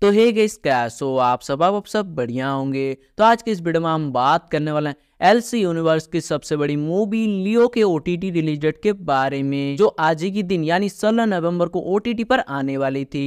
तो हे गई क्या सो आप सब आप सब बढ़िया होंगे तो आज के इस वीडियो में हम बात करने वाले हैं एल सी यूनिवर्स की सबसे बड़ी मूवी लियो के O T T release date के बारे में जो आज ही के दिन यानी सोलह नवंबर को ओ टी टी पर आने वाली थी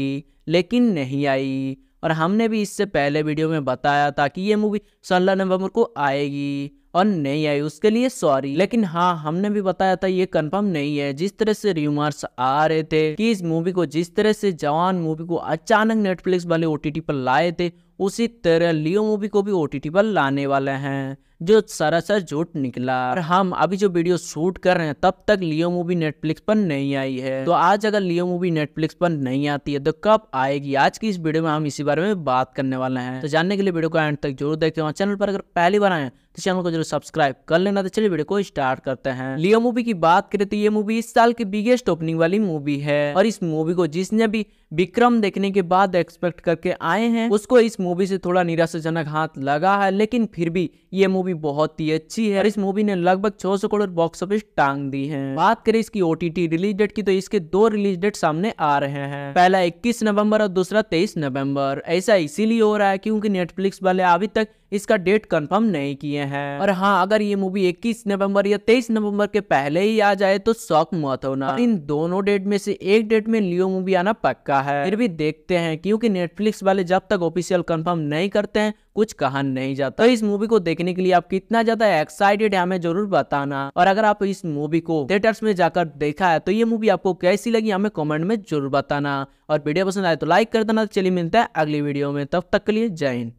लेकिन नहीं आई और हमने भी इससे पहले वीडियो में बताया था कि ये मूवी सोलह नवम्बर को आएगी और नहीं आई उसके लिए सॉरी लेकिन हाँ हमने भी बताया था ये कंफर्म नहीं है जिस तरह से र्यूमर्स आ रहे थे कि इस मूवी को जिस तरह से जवान मूवी को अचानक नेटफ्लिक्स वाले ओ पर लाए थे उसी तरह लियो मूवी को भी ओ पर लाने वाले हैं जो सरासर झूठ निकला और हम अभी जो वीडियो शूट कर रहे हैं तब तक लियो मूवी नेटफ्लिक्स पर नहीं आई है तो आज अगर लियो मूवी नेटफ्लिक्स पर नहीं आती है तो कब आएगी आज की इस वीडियो में हम इसी बारे में बात करने वाले हैं तो जानने के लिए वीडियो को एंड तक जरूर देखते हैं चैनल पर अगर पहली बार आए तो चैनल को जरूर सब्सक्राइब कर लेना तो चलिए वीडियो को स्टार्ट करते हैं लियो मूवी की बात करें तो ये मूवी इस साल की बिगेस्ट ओपनिंग वाली मूवी है और इस मूवी को जिसने भी विक्रम देखने के बाद एक्सपेक्ट करके आए हैं उसको इस मूवी से थोड़ा निराशाजनक हाथ लगा है लेकिन फिर भी ये मूवी बहुत ही अच्छी है और इस मूवी ने लगभग छह सौ करोड़ बॉक्स ऑफिस टांग दी है बात करें इसकी ओटीटी रिलीज डेट की तो इसके दो रिलीज डेट सामने आ रहे हैं पहला इक्कीस नवम्बर और दूसरा तेईस नवम्बर ऐसा इसीलिए हो रहा है क्योंकि नेटफ्लिक्स वाले अभी तक इसका डेट कंफर्म नहीं किए हैं और हाँ अगर ये मूवी इक्कीस नवम्बर या तेईस नवम्बर के पहले ही आ जाए तो शौक मत होना इन दोनों डेट में से एक डेट में लियो मूवी आना पक्का है फिर भी देखते हैं क्योंकि नेटफ्लिक्स वाले जब तक ऑफिशियल कंफर्म नहीं करते हैं कुछ कहा नहीं जाता तो इस मूवी को देखने के लिए आप कितना ज्यादा एक्साइटेड है हमें जरूर बताना और अगर आप इस मूवी को थिएटर्स में जाकर देखा है तो ये मूवी आपको कैसी लगी हमें कमेंट में जरूर बताना और वीडियो पसंद आए तो लाइक कर देना चलिए मिलता है अगली वीडियो में तब तक के लिए जय हिंद